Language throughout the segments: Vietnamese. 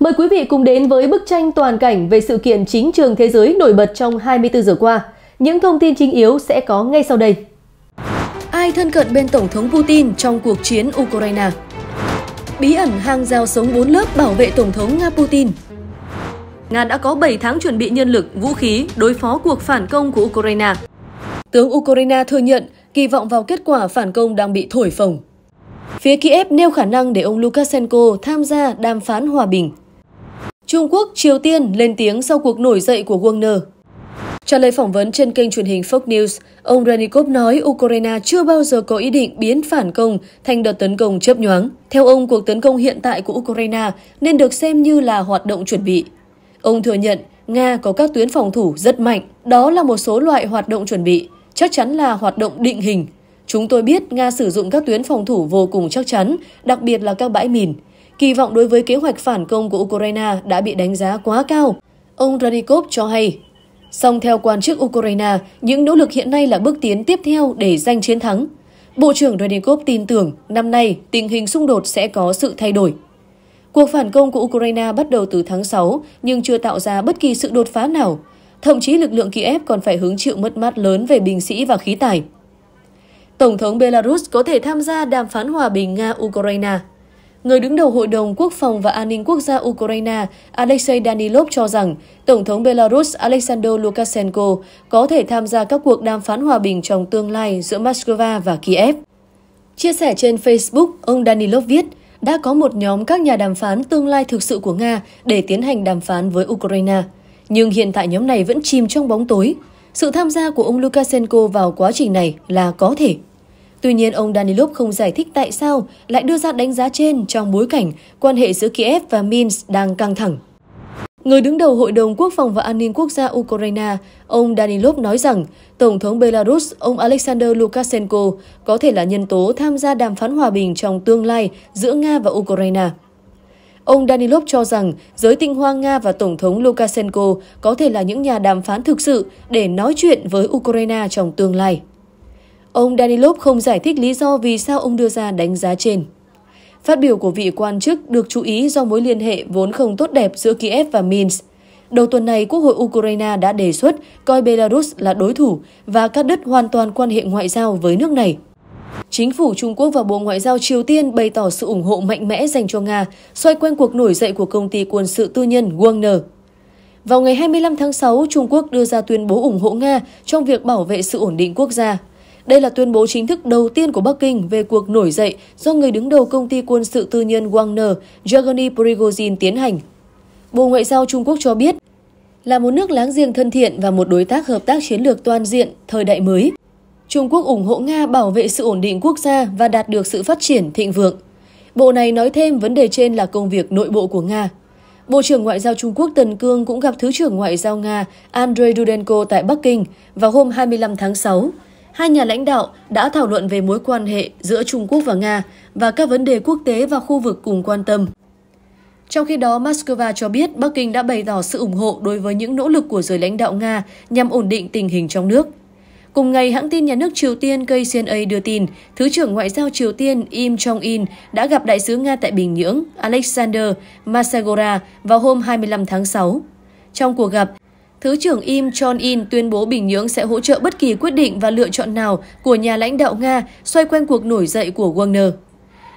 Mời quý vị cùng đến với bức tranh toàn cảnh về sự kiện chính trường thế giới nổi bật trong 24 giờ qua. Những thông tin chính yếu sẽ có ngay sau đây. Ai thân cận bên Tổng thống Putin trong cuộc chiến Ukraine? Bí ẩn hàng rào sống 4 lớp bảo vệ Tổng thống Nga Putin. Nga đã có 7 tháng chuẩn bị nhân lực, vũ khí đối phó cuộc phản công của Ukraine. Tướng Ukraine thừa nhận kỳ vọng vào kết quả phản công đang bị thổi phồng. Phía Kiev nêu khả năng để ông Lukashenko tham gia đàm phán hòa bình Trung Quốc, Triều Tiên lên tiếng sau cuộc nổi dậy của Wagner. Trả lời phỏng vấn trên kênh truyền hình Fox News, ông Renikov nói Ukraine chưa bao giờ có ý định biến phản công thành đợt tấn công chớp nhoáng. Theo ông, cuộc tấn công hiện tại của Ukraine nên được xem như là hoạt động chuẩn bị. Ông thừa nhận Nga có các tuyến phòng thủ rất mạnh, đó là một số loại hoạt động chuẩn bị, chắc chắn là hoạt động định hình. Chúng tôi biết Nga sử dụng các tuyến phòng thủ vô cùng chắc chắn, đặc biệt là các bãi mìn. Kỳ vọng đối với kế hoạch phản công của Ukraine đã bị đánh giá quá cao. Ông Radikov cho hay, song theo quan chức Ukraine, những nỗ lực hiện nay là bước tiến tiếp theo để giành chiến thắng. Bộ trưởng Radikov tin tưởng năm nay tình hình xung đột sẽ có sự thay đổi. Cuộc phản công của Ukraine bắt đầu từ tháng 6 nhưng chưa tạo ra bất kỳ sự đột phá nào. Thậm chí lực lượng Kiev còn phải hứng chịu mất mát lớn về binh sĩ và khí tài. Tổng thống Belarus có thể tham gia đàm phán hòa bình Nga-Ukraine Người đứng đầu Hội đồng Quốc phòng và An ninh Quốc gia Ukraine Alexei Danilov cho rằng Tổng thống Belarus Alexander Lukashenko có thể tham gia các cuộc đàm phán hòa bình trong tương lai giữa Moscow và Kiev. Chia sẻ trên Facebook, ông Danilov viết, đã có một nhóm các nhà đàm phán tương lai thực sự của Nga để tiến hành đàm phán với Ukraine. Nhưng hiện tại nhóm này vẫn chìm trong bóng tối. Sự tham gia của ông Lukashenko vào quá trình này là có thể. Tuy nhiên, ông Danilov không giải thích tại sao lại đưa ra đánh giá trên trong bối cảnh quan hệ giữa Kiev và Minsk đang căng thẳng. Người đứng đầu Hội đồng Quốc phòng và An ninh Quốc gia Ukraine, ông Danilov nói rằng Tổng thống Belarus, ông Alexander Lukashenko, có thể là nhân tố tham gia đàm phán hòa bình trong tương lai giữa Nga và Ukraine. Ông Danilov cho rằng giới tinh hoa Nga và Tổng thống Lukashenko có thể là những nhà đàm phán thực sự để nói chuyện với Ukraine trong tương lai. Ông Danilov không giải thích lý do vì sao ông đưa ra đánh giá trên. Phát biểu của vị quan chức được chú ý do mối liên hệ vốn không tốt đẹp giữa Kiev và Minsk. Đầu tuần này, Quốc hội Ukraine đã đề xuất coi Belarus là đối thủ và cắt đứt hoàn toàn quan hệ ngoại giao với nước này. Chính phủ Trung Quốc và Bộ Ngoại giao Triều Tiên bày tỏ sự ủng hộ mạnh mẽ dành cho Nga xoay quanh cuộc nổi dậy của công ty quân sự tư nhân Wagner. Vào ngày 25 tháng 6, Trung Quốc đưa ra tuyên bố ủng hộ Nga trong việc bảo vệ sự ổn định quốc gia đây là tuyên bố chính thức đầu tiên của Bắc Kinh về cuộc nổi dậy do người đứng đầu công ty quân sự tư nhân Wagner, Yevgeny Prigozhin tiến hành. Bộ Ngoại giao Trung Quốc cho biết, là một nước láng giềng thân thiện và một đối tác hợp tác chiến lược toàn diện thời đại mới. Trung Quốc ủng hộ Nga bảo vệ sự ổn định quốc gia và đạt được sự phát triển thịnh vượng. Bộ này nói thêm vấn đề trên là công việc nội bộ của Nga. Bộ trưởng Ngoại giao Trung Quốc Tần Cương cũng gặp Thứ trưởng Ngoại giao Nga Andrei Dudenko tại Bắc Kinh vào hôm 25 tháng 6 hai nhà lãnh đạo đã thảo luận về mối quan hệ giữa Trung Quốc và Nga và các vấn đề quốc tế và khu vực cùng quan tâm. Trong khi đó, Moscow cho biết Bắc Kinh đã bày tỏ sự ủng hộ đối với những nỗ lực của giới lãnh đạo Nga nhằm ổn định tình hình trong nước. Cùng ngày, hãng tin nhà nước Triều Tiên KCNA đưa tin, Thứ trưởng Ngoại giao Triều Tiên Im Jong-in đã gặp đại sứ Nga tại Bình Nhưỡng, Alexander Masagora vào hôm 25 tháng 6. Trong cuộc gặp, Thứ trưởng Im Jong-in tuyên bố Bình Nhưỡng sẽ hỗ trợ bất kỳ quyết định và lựa chọn nào của nhà lãnh đạo Nga xoay quanh cuộc nổi dậy của Wagner.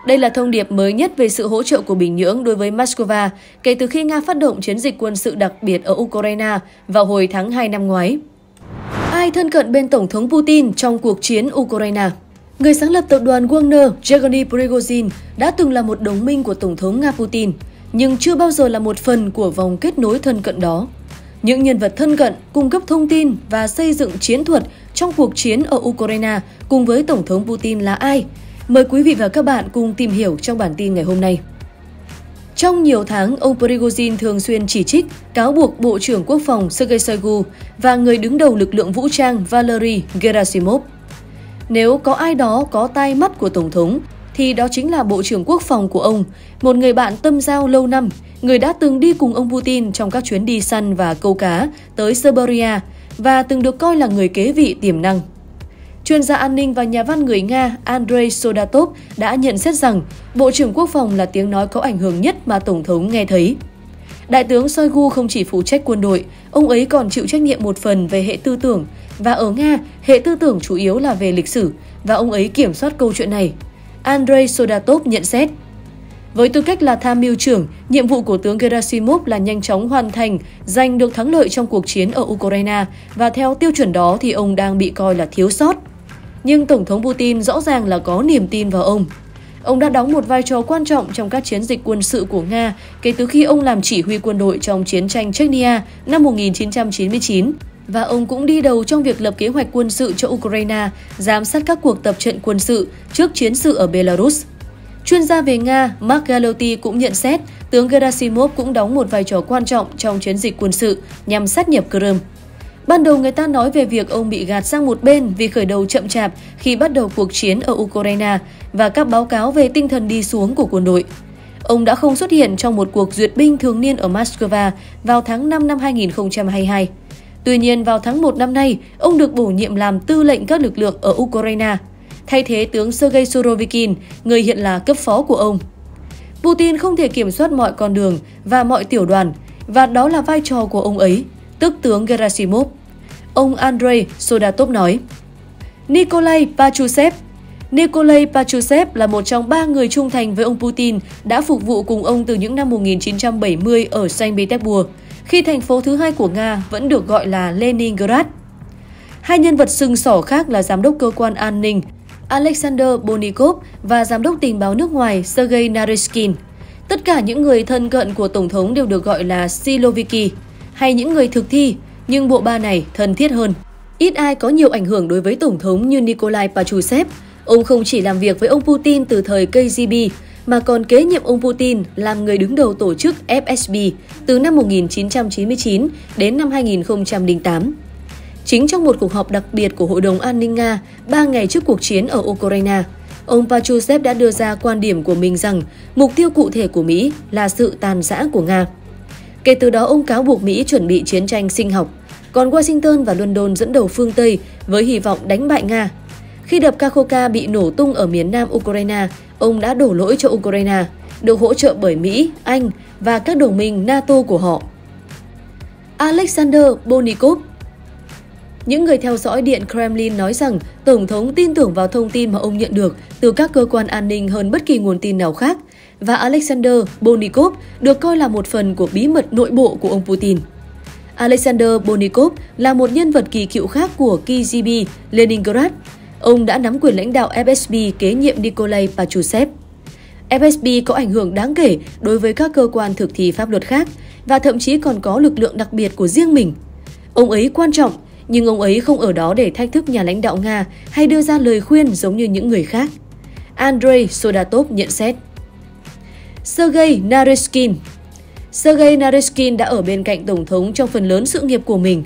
Đây là thông điệp mới nhất về sự hỗ trợ của Bình Nhưỡng đối với Moscow kể từ khi Nga phát động chiến dịch quân sự đặc biệt ở Ukraine vào hồi tháng 2 năm ngoái. Ai thân cận bên Tổng thống Putin trong cuộc chiến Ukraine? Người sáng lập tập đoàn Wagner, Yevgeny Prigozhin, đã từng là một đồng minh của Tổng thống Nga Putin, nhưng chưa bao giờ là một phần của vòng kết nối thân cận đó. Những nhân vật thân cận cung cấp thông tin và xây dựng chiến thuật trong cuộc chiến ở Ukraine cùng với Tổng thống Putin là ai? Mời quý vị và các bạn cùng tìm hiểu trong bản tin ngày hôm nay. Trong nhiều tháng, ông Prigozhin thường xuyên chỉ trích, cáo buộc Bộ trưởng Quốc phòng Sergei Shoigu và người đứng đầu lực lượng vũ trang Valery Gerasimov. Nếu có ai đó có tai mắt của Tổng thống thì đó chính là Bộ trưởng Quốc phòng của ông, một người bạn tâm giao lâu năm, người đã từng đi cùng ông Putin trong các chuyến đi săn và câu cá tới Siberia và từng được coi là người kế vị tiềm năng. Chuyên gia an ninh và nhà văn người Nga Andrei Sodatov đã nhận xét rằng Bộ trưởng Quốc phòng là tiếng nói có ảnh hưởng nhất mà Tổng thống nghe thấy. Đại tướng Shoigu không chỉ phụ trách quân đội, ông ấy còn chịu trách nhiệm một phần về hệ tư tưởng, và ở Nga, hệ tư tưởng chủ yếu là về lịch sử, và ông ấy kiểm soát câu chuyện này. Andrei Sodatov nhận xét. Với tư cách là tham mưu trưởng, nhiệm vụ của tướng Gerasimov là nhanh chóng hoàn thành, giành được thắng lợi trong cuộc chiến ở Ukraine và theo tiêu chuẩn đó thì ông đang bị coi là thiếu sót. Nhưng Tổng thống Putin rõ ràng là có niềm tin vào ông. Ông đã đóng một vai trò quan trọng trong các chiến dịch quân sự của Nga kể từ khi ông làm chỉ huy quân đội trong chiến tranh Chechnya năm 1999 và ông cũng đi đầu trong việc lập kế hoạch quân sự cho Ukraine, giám sát các cuộc tập trận quân sự trước chiến sự ở Belarus. Chuyên gia về Nga Mark Galotti cũng nhận xét tướng Gerasimov cũng đóng một vai trò quan trọng trong chiến dịch quân sự nhằm sát nhập Crimea. Ban đầu người ta nói về việc ông bị gạt sang một bên vì khởi đầu chậm chạp khi bắt đầu cuộc chiến ở Ukraine và các báo cáo về tinh thần đi xuống của quân đội. Ông đã không xuất hiện trong một cuộc duyệt binh thường niên ở Moscow vào tháng 5 năm 2022. Tuy nhiên, vào tháng 1 năm nay, ông được bổ nhiệm làm tư lệnh các lực lượng ở Ukraine, thay thế tướng Sergei Surovikin, người hiện là cấp phó của ông. Putin không thể kiểm soát mọi con đường và mọi tiểu đoàn, và đó là vai trò của ông ấy, tức tướng Gerasimov. Ông Andrei Sodatov nói. Nikolai Pachusev Nikolai Pachusev là một trong ba người trung thành với ông Putin đã phục vụ cùng ông từ những năm 1970 ở Saint Petersburg khi thành phố thứ hai của Nga vẫn được gọi là Leningrad. Hai nhân vật sưng sỏ khác là giám đốc cơ quan an ninh Alexander Bonikov và giám đốc tình báo nước ngoài Sergei Narishkin. Tất cả những người thân cận của Tổng thống đều được gọi là Siloviki, hay những người thực thi, nhưng bộ ba này thân thiết hơn. Ít ai có nhiều ảnh hưởng đối với Tổng thống như Nikolai Pachusev. Ông không chỉ làm việc với ông Putin từ thời KGB, mà còn kế nhiệm ông Putin làm người đứng đầu tổ chức FSB từ năm 1999 đến năm 2008. Chính trong một cuộc họp đặc biệt của Hội đồng An ninh Nga ba ngày trước cuộc chiến ở Ukraine, ông Pachusev đã đưa ra quan điểm của mình rằng mục tiêu cụ thể của Mỹ là sự tàn giã của Nga. Kể từ đó, ông cáo buộc Mỹ chuẩn bị chiến tranh sinh học, còn Washington và London dẫn đầu phương Tây với hy vọng đánh bại Nga khi đập Kakhovka bị nổ tung ở miền nam Ukraine, ông đã đổ lỗi cho Ukraine, được hỗ trợ bởi Mỹ, Anh và các đồng minh NATO của họ. Alexander Bonikov những người theo dõi Điện Kremlin nói rằng Tổng thống tin tưởng vào thông tin mà ông nhận được từ các cơ quan an ninh hơn bất kỳ nguồn tin nào khác, và Alexander Bonikov được coi là một phần của bí mật nội bộ của ông Putin. Alexander Bonikov là một nhân vật kỳ cựu khác của KGB Leningrad, ông đã nắm quyền lãnh đạo FSB kế nhiệm Nikolai Pachusev. FSB có ảnh hưởng đáng kể đối với các cơ quan thực thi pháp luật khác và thậm chí còn có lực lượng đặc biệt của riêng mình. Ông ấy quan trọng, nhưng ông ấy không ở đó để thách thức nhà lãnh đạo Nga hay đưa ra lời khuyên giống như những người khác. Andrei Sodatov nhận xét. Sergei Naryshkin. Sergei Naryshkin đã ở bên cạnh Tổng thống trong phần lớn sự nghiệp của mình.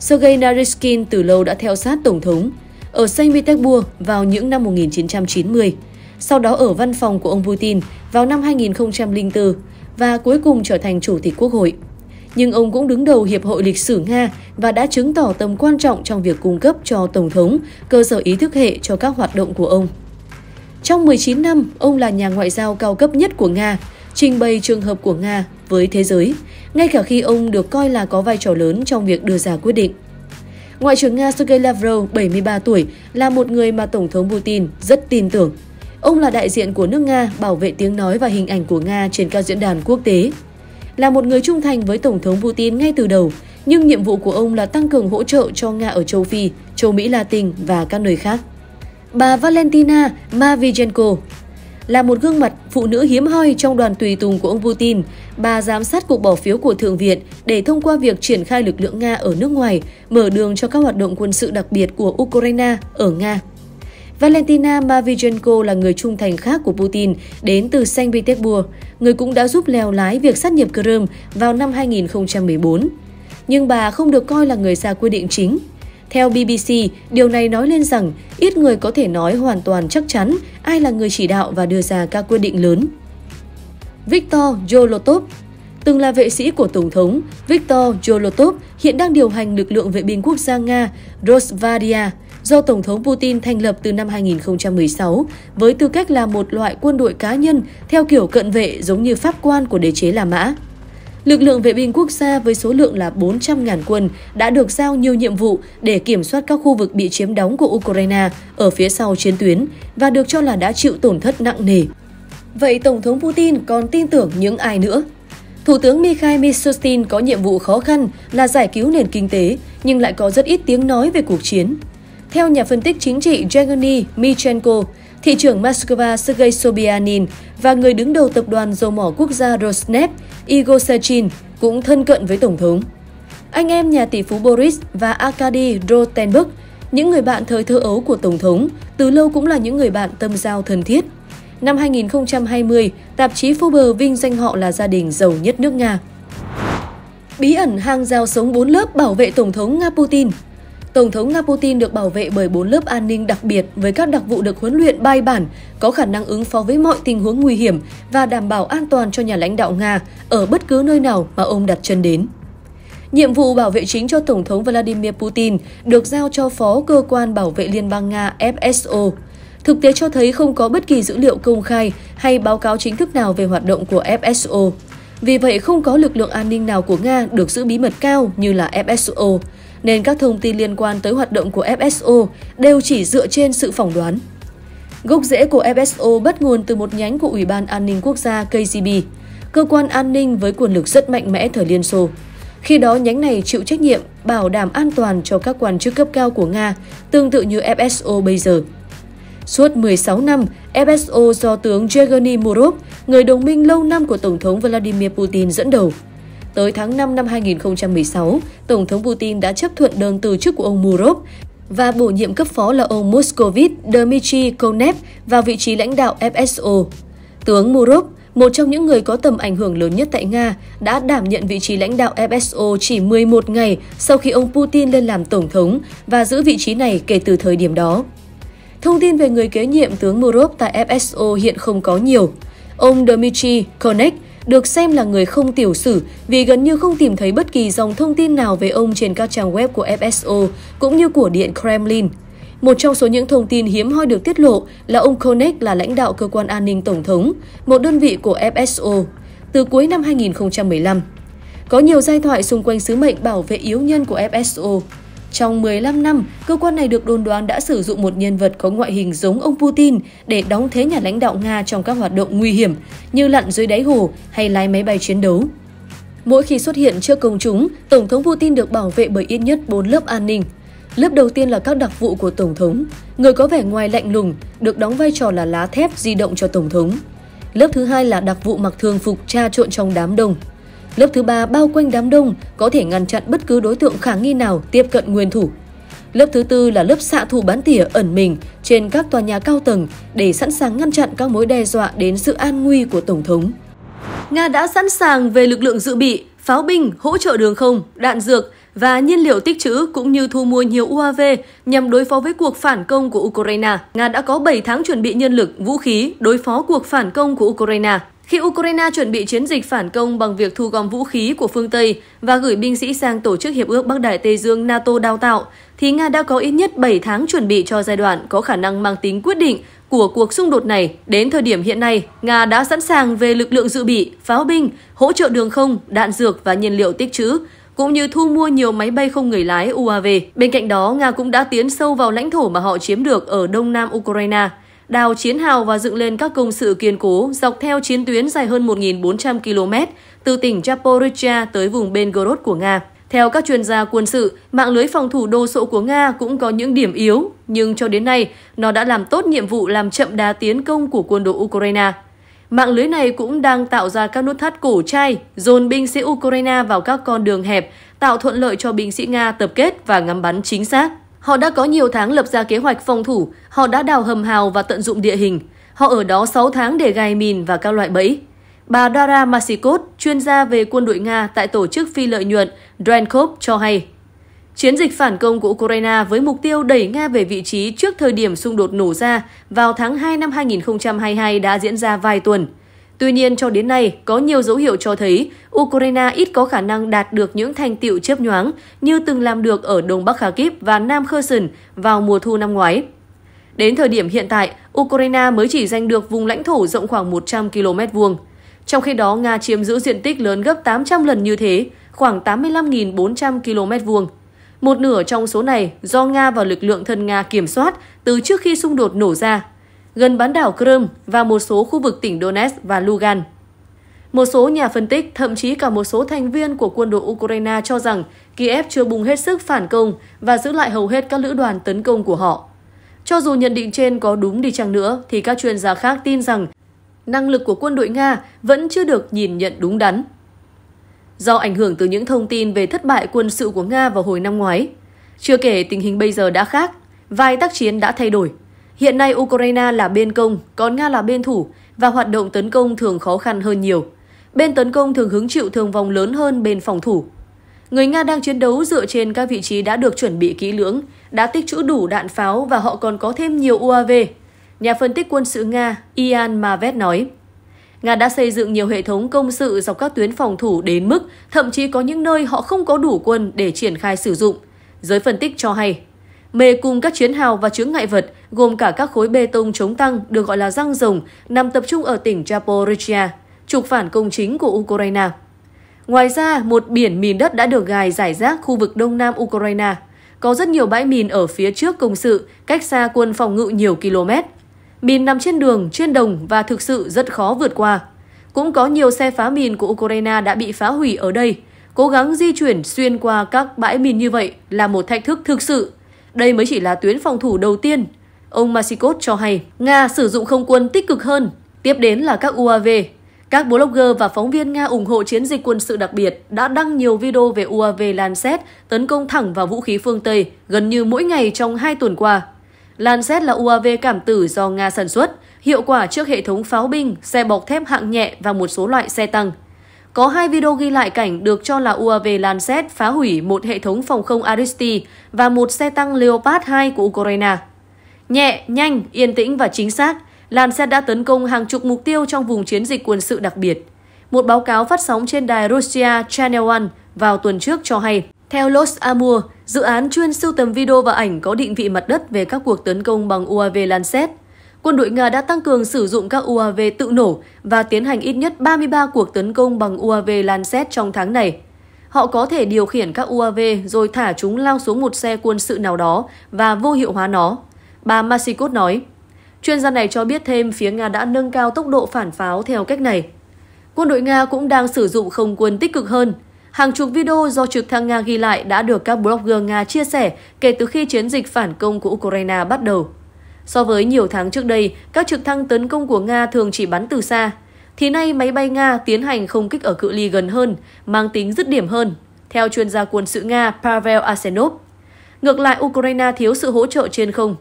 Sergei Naryshkin từ lâu đã theo sát Tổng thống, ở Saint Petersburg vào những năm 1990, sau đó ở văn phòng của ông Putin vào năm 2004 và cuối cùng trở thành Chủ tịch Quốc hội. Nhưng ông cũng đứng đầu Hiệp hội Lịch sử Nga và đã chứng tỏ tầm quan trọng trong việc cung cấp cho Tổng thống cơ sở ý thức hệ cho các hoạt động của ông. Trong 19 năm, ông là nhà ngoại giao cao cấp nhất của Nga, trình bày trường hợp của Nga với thế giới, ngay cả khi ông được coi là có vai trò lớn trong việc đưa ra quyết định. Ngoại trưởng Nga Sergei Lavrov, 73 tuổi, là một người mà Tổng thống Putin rất tin tưởng. Ông là đại diện của nước Nga bảo vệ tiếng nói và hình ảnh của Nga trên các diễn đàn quốc tế. Là một người trung thành với Tổng thống Putin ngay từ đầu, nhưng nhiệm vụ của ông là tăng cường hỗ trợ cho Nga ở châu Phi, châu Mỹ Latin và các nơi khác. Bà Valentina Mavijenko, là một gương mặt phụ nữ hiếm hoi trong đoàn tùy tùng của ông Putin. Bà giám sát cuộc bỏ phiếu của Thượng viện để thông qua việc triển khai lực lượng Nga ở nước ngoài, mở đường cho các hoạt động quân sự đặc biệt của Ukraine ở Nga. Valentina Mavijenko là người trung thành khác của Putin đến từ Saint Petersburg, người cũng đã giúp leo lái việc sát nhập Crimea vào năm 2014. Nhưng bà không được coi là người ra quyết định chính theo BBC, điều này nói lên rằng ít người có thể nói hoàn toàn chắc chắn ai là người chỉ đạo và đưa ra các quyết định lớn. Viktor Yolotov Từng là vệ sĩ của Tổng thống, Viktor Yolotov hiện đang điều hành lực lượng vệ binh quốc gia Nga Rosvadia do Tổng thống Putin thành lập từ năm 2016 với tư cách là một loại quân đội cá nhân theo kiểu cận vệ giống như pháp quan của đế chế La Mã. Lực lượng vệ binh quốc gia với số lượng là 400.000 quân đã được giao nhiều nhiệm vụ để kiểm soát các khu vực bị chiếm đóng của Ukraine ở phía sau chiến tuyến và được cho là đã chịu tổn thất nặng nề. Vậy Tổng thống Putin còn tin tưởng những ai nữa? Thủ tướng Mikhail Mishustin có nhiệm vụ khó khăn là giải cứu nền kinh tế, nhưng lại có rất ít tiếng nói về cuộc chiến. Theo nhà phân tích chính trị Yevgeny Michenko, thị trưởng Moscow Sergei Sobyanin và người đứng đầu tập đoàn dầu mỏ quốc gia Rosneft Igor Sechin cũng thân cận với Tổng thống. Anh em nhà tỷ phú Boris và Arkady Rotenberg, những người bạn thời thơ ấu của Tổng thống, từ lâu cũng là những người bạn tâm giao thân thiết. Năm 2020, tạp chí Forbes vinh danh họ là gia đình giàu nhất nước Nga. Bí ẩn hàng rào sống 4 lớp bảo vệ Tổng thống Nga Putin – Tổng thống Nga Putin được bảo vệ bởi bốn lớp an ninh đặc biệt với các đặc vụ được huấn luyện bài bản, có khả năng ứng phó với mọi tình huống nguy hiểm và đảm bảo an toàn cho nhà lãnh đạo Nga ở bất cứ nơi nào mà ông đặt chân đến. Nhiệm vụ bảo vệ chính cho Tổng thống Vladimir Putin được giao cho Phó Cơ quan Bảo vệ Liên bang Nga FSO. Thực tế cho thấy không có bất kỳ dữ liệu công khai hay báo cáo chính thức nào về hoạt động của FSO. Vì vậy, không có lực lượng an ninh nào của Nga được giữ bí mật cao như là FSO nên các thông tin liên quan tới hoạt động của FSO đều chỉ dựa trên sự phỏng đoán. Gốc rễ của FSO bắt nguồn từ một nhánh của Ủy ban An ninh Quốc gia KGB, cơ quan an ninh với quyền lực rất mạnh mẽ thời Liên Xô. Khi đó, nhánh này chịu trách nhiệm bảo đảm an toàn cho các quan chức cấp cao của Nga, tương tự như FSO bây giờ. Suốt 16 năm, FSO do tướng Yevgeny Murov, người đồng minh lâu năm của Tổng thống Vladimir Putin dẫn đầu, tới tháng 5 năm 2016, Tổng thống Putin đã chấp thuận đơn từ chức của ông Murov và bổ nhiệm cấp phó là ông Moscovit Dmitry Konev vào vị trí lãnh đạo FSO. Tướng Murov, một trong những người có tầm ảnh hưởng lớn nhất tại Nga, đã đảm nhận vị trí lãnh đạo FSO chỉ 11 ngày sau khi ông Putin lên làm tổng thống và giữ vị trí này kể từ thời điểm đó. Thông tin về người kế nhiệm tướng Murov tại FSO hiện không có nhiều. Ông Dmitry Konev được xem là người không tiểu sử vì gần như không tìm thấy bất kỳ dòng thông tin nào về ông trên các trang web của FSO cũng như của Điện Kremlin. Một trong số những thông tin hiếm hoi được tiết lộ là ông Konek là lãnh đạo cơ quan an ninh tổng thống, một đơn vị của FSO, từ cuối năm 2015. Có nhiều giai thoại xung quanh sứ mệnh bảo vệ yếu nhân của FSO, trong 15 năm, cơ quan này được đồn đoán đã sử dụng một nhân vật có ngoại hình giống ông Putin để đóng thế nhà lãnh đạo Nga trong các hoạt động nguy hiểm như lặn dưới đáy hồ hay lái máy bay chiến đấu. Mỗi khi xuất hiện trước công chúng, Tổng thống Putin được bảo vệ bởi ít nhất 4 lớp an ninh. Lớp đầu tiên là các đặc vụ của Tổng thống, người có vẻ ngoài lạnh lùng, được đóng vai trò là lá thép di động cho Tổng thống. Lớp thứ hai là đặc vụ mặc thường phục tra trộn trong đám đông. Lớp thứ ba bao quanh đám đông có thể ngăn chặn bất cứ đối tượng khả nghi nào tiếp cận nguyên thủ. Lớp thứ tư là lớp xạ thủ bán tỉa ẩn mình trên các tòa nhà cao tầng để sẵn sàng ngăn chặn các mối đe dọa đến sự an nguy của Tổng thống. Nga đã sẵn sàng về lực lượng dự bị, pháo binh, hỗ trợ đường không, đạn dược và nhiên liệu tích trữ cũng như thu mua nhiều UAV nhằm đối phó với cuộc phản công của Ukraine. Nga đã có 7 tháng chuẩn bị nhân lực, vũ khí đối phó cuộc phản công của Ukraine khi Ukraine chuẩn bị chiến dịch phản công bằng việc thu gom vũ khí của phương Tây và gửi binh sĩ sang Tổ chức Hiệp ước Bắc Đại Tây Dương NATO đào tạo, thì Nga đã có ít nhất 7 tháng chuẩn bị cho giai đoạn có khả năng mang tính quyết định của cuộc xung đột này. Đến thời điểm hiện nay, Nga đã sẵn sàng về lực lượng dự bị, pháo binh, hỗ trợ đường không, đạn dược và nhiên liệu tích trữ, cũng như thu mua nhiều máy bay không người lái UAV. Bên cạnh đó, Nga cũng đã tiến sâu vào lãnh thổ mà họ chiếm được ở đông nam Ukraine đào chiến hào và dựng lên các công sự kiên cố dọc theo chiến tuyến dài hơn 1.400 km từ tỉnh Zaporizhia tới vùng Belgorod của Nga. Theo các chuyên gia quân sự, mạng lưới phòng thủ đồ sộ của Nga cũng có những điểm yếu, nhưng cho đến nay, nó đã làm tốt nhiệm vụ làm chậm đá tiến công của quân đội Ukraine. Mạng lưới này cũng đang tạo ra các nút thắt cổ chai, dồn binh sĩ Ukraine vào các con đường hẹp, tạo thuận lợi cho binh sĩ Nga tập kết và ngắm bắn chính xác. Họ đã có nhiều tháng lập ra kế hoạch phòng thủ, họ đã đào hầm hào và tận dụng địa hình. Họ ở đó 6 tháng để gài mìn và các loại bẫy. Bà Dara Masikot, chuyên gia về quân đội Nga tại tổ chức phi lợi nhuận Drenkov cho hay, chiến dịch phản công của Ukraine với mục tiêu đẩy Nga về vị trí trước thời điểm xung đột nổ ra vào tháng 2 năm 2022 đã diễn ra vài tuần – Tuy nhiên, cho đến nay, có nhiều dấu hiệu cho thấy Ukraine ít có khả năng đạt được những thành tiệu chớp nhoáng như từng làm được ở Đông Bắc Kharkiv và Nam Kherson vào mùa thu năm ngoái. Đến thời điểm hiện tại, Ukraine mới chỉ giành được vùng lãnh thổ rộng khoảng 100 km vuông. Trong khi đó, Nga chiếm giữ diện tích lớn gấp 800 lần như thế, khoảng 85.400 km vuông. Một nửa trong số này do Nga và lực lượng thân Nga kiểm soát từ trước khi xung đột nổ ra gần bán đảo Crimea và một số khu vực tỉnh Donetsk và Lugan. Một số nhà phân tích, thậm chí cả một số thành viên của quân đội Ukraine cho rằng Kiev chưa bùng hết sức phản công và giữ lại hầu hết các lữ đoàn tấn công của họ. Cho dù nhận định trên có đúng đi chăng nữa, thì các chuyên gia khác tin rằng năng lực của quân đội Nga vẫn chưa được nhìn nhận đúng đắn. Do ảnh hưởng từ những thông tin về thất bại quân sự của Nga vào hồi năm ngoái, chưa kể tình hình bây giờ đã khác, vài tác chiến đã thay đổi. Hiện nay Ukraine là bên công, còn Nga là bên thủ và hoạt động tấn công thường khó khăn hơn nhiều. Bên tấn công thường hứng chịu thương vong lớn hơn bên phòng thủ. Người Nga đang chiến đấu dựa trên các vị trí đã được chuẩn bị kỹ lưỡng, đã tích trữ đủ đạn pháo và họ còn có thêm nhiều UAV. Nhà phân tích quân sự Nga Ian Mavet nói. Nga đã xây dựng nhiều hệ thống công sự dọc các tuyến phòng thủ đến mức thậm chí có những nơi họ không có đủ quân để triển khai sử dụng. Giới phân tích cho hay, Mê cùng các chiến hào và chướng ngại vật gồm cả các khối bê tông chống tăng được gọi là răng rồng nằm tập trung ở tỉnh Zaporizhia, trục phản công chính của Ukraine. Ngoài ra, một biển mìn đất đã được gài giải rác khu vực đông nam Ukraine. Có rất nhiều bãi mìn ở phía trước công sự, cách xa quân phòng ngự nhiều km. Mìn nằm trên đường, trên đồng và thực sự rất khó vượt qua. Cũng có nhiều xe phá mìn của Ukraine đã bị phá hủy ở đây. Cố gắng di chuyển xuyên qua các bãi mìn như vậy là một thách thức thực sự đây mới chỉ là tuyến phòng thủ đầu tiên. Ông Masikot cho hay, Nga sử dụng không quân tích cực hơn. Tiếp đến là các UAV. Các blogger và phóng viên Nga ủng hộ chiến dịch quân sự đặc biệt đã đăng nhiều video về UAV Lancet tấn công thẳng vào vũ khí phương Tây gần như mỗi ngày trong hai tuần qua. Lancet là UAV cảm tử do Nga sản xuất, hiệu quả trước hệ thống pháo binh, xe bọc thép hạng nhẹ và một số loại xe tăng. Có hai video ghi lại cảnh được cho là UAV Lancet phá hủy một hệ thống phòng không Aristi và một xe tăng Leopard 2 của Ukraine. Nhẹ, nhanh, yên tĩnh và chính xác, Lancet đã tấn công hàng chục mục tiêu trong vùng chiến dịch quân sự đặc biệt. Một báo cáo phát sóng trên đài Russia Channel One vào tuần trước cho hay, theo Los Amur, dự án chuyên sưu tầm video và ảnh có định vị mặt đất về các cuộc tấn công bằng UAV Lancet – quân đội Nga đã tăng cường sử dụng các UAV tự nổ và tiến hành ít nhất 33 cuộc tấn công bằng UAV Lancet trong tháng này. Họ có thể điều khiển các UAV rồi thả chúng lao xuống một xe quân sự nào đó và vô hiệu hóa nó, bà Masikot nói. Chuyên gia này cho biết thêm phía Nga đã nâng cao tốc độ phản pháo theo cách này. Quân đội Nga cũng đang sử dụng không quân tích cực hơn. Hàng chục video do trực thăng Nga ghi lại đã được các blogger Nga chia sẻ kể từ khi chiến dịch phản công của Ukraine bắt đầu. So với nhiều tháng trước đây, các trực thăng tấn công của Nga thường chỉ bắn từ xa. Thì nay máy bay Nga tiến hành không kích ở cự ly gần hơn, mang tính dứt điểm hơn, theo chuyên gia quân sự Nga Pavel Asenov. Ngược lại, Ukraine thiếu sự hỗ trợ trên không.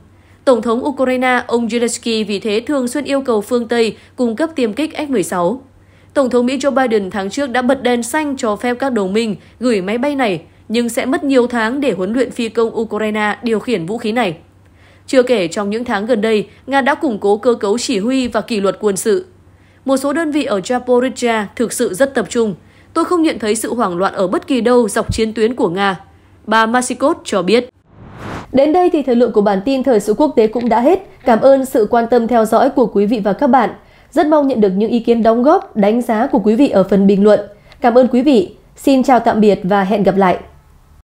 Tổng thống Ukraine ông Zelensky vì thế thường xuyên yêu cầu phương Tây cung cấp tiêm kích F-16. Tổng thống Mỹ Joe Biden tháng trước đã bật đèn xanh cho phép các đồng minh gửi máy bay này, nhưng sẽ mất nhiều tháng để huấn luyện phi công Ukraine điều khiển vũ khí này. Chưa kể trong những tháng gần đây, Nga đã củng cố cơ cấu chỉ huy và kỷ luật quân sự. Một số đơn vị ở Zaporizhia thực sự rất tập trung. Tôi không nhận thấy sự hoảng loạn ở bất kỳ đâu dọc chiến tuyến của Nga. Bà Masikot cho biết. Đến đây thì thời lượng của bản tin thời sự quốc tế cũng đã hết. Cảm ơn sự quan tâm theo dõi của quý vị và các bạn. Rất mong nhận được những ý kiến đóng góp, đánh giá của quý vị ở phần bình luận. Cảm ơn quý vị. Xin chào tạm biệt và hẹn gặp lại.